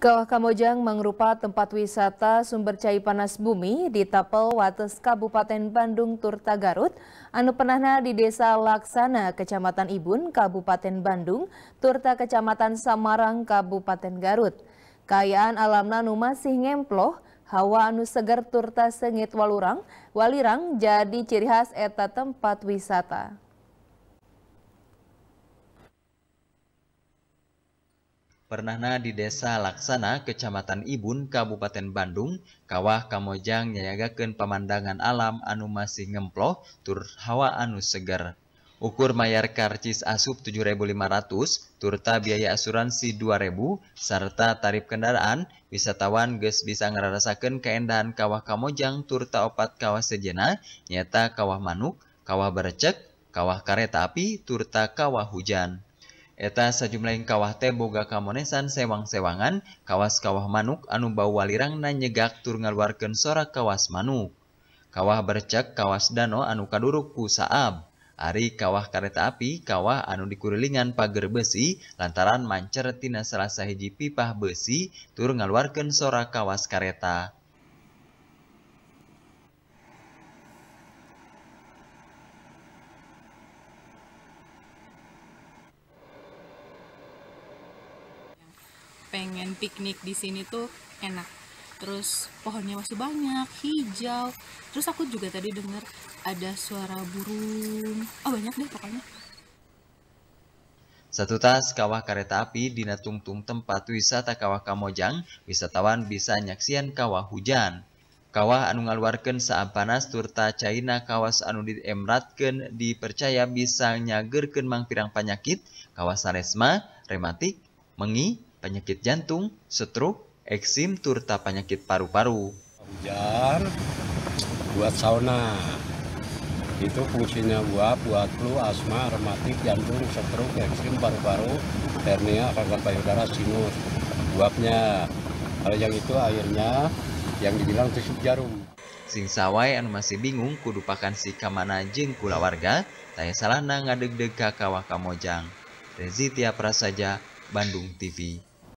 Kawah Kamojang merupakan tempat wisata sumber cair panas bumi di Tapel Wates Kabupaten Bandung Turta Garut, anu penahna di Desa Laksana, Kecamatan Ibun, Kabupaten Bandung, Turta Kecamatan Samarang, Kabupaten Garut. Kayaan alamna nu masih ngemploh, hawa anu seger Turta Sengit Walurang, Walirang jadi ciri khas eta tempat wisata. Pernahna di Desa Laksana, Kecamatan Ibun, Kabupaten Bandung, Kawah Kamojang nyayagakeun pemandangan alam anu masih ngemploh tur hawa anu seger. Ukur mayar karcis asup 7.500, turta biaya asuransi 2.000, serta tarif kendaraan, wisatawan geus bisa ngerarasakeun keindahan Kawah Kamojang turta opat kawah sejena, nyata Kawah Manuk, Kawah Berecek, Kawah Kareta Api, turta Kawah Hujan. Kali sajumle kawahte Boga Kamonesan Sewang Sewangan,kawawas kawah manuk Anubau walirang nanyegak turun ngaluarkan sora kawas manuk. Kawah bercak kawas danau anuukadurukku saab. Ari kawah kareta api, kawah anu dikurilingan page besi, lantaran mancertina Selasa hijji pipah besi, turun ngaluarkan sora kawas kareta. pengen piknik di sini tuh enak terus pohonnya masih banyak hijau terus aku juga tadi dengar ada suara burung oh banyak deh pokoknya satu tas kawah kereta api di Natungtung tempat wisata kawah Kamojang, wisatawan bisa nyaksian kawah hujan. Kawah anu ngaluarkan saat panas turta China kawas anu Emratken dipercaya bisa nyagerkeun mangpirang penyakit, kawah saresma, rematik, mengi, penyakit jantung, stroke, eksim, turta penyakit paru-paru. Hujan buat sauna. Itu fungsinya buat buat flu, asma, rematik, jantung, stroke, eksim, paru-paru, hernia, kanker payudara, sinus. buatnya. Kalau yang itu airnya yang dibilang tusuk jarum. Sing sawai anu masih bingung kudu pakan si kamana tak kulawarga, salah salahna ngadeg-deg kawah kamojang. Rezitia Prasaja, Bandung TV.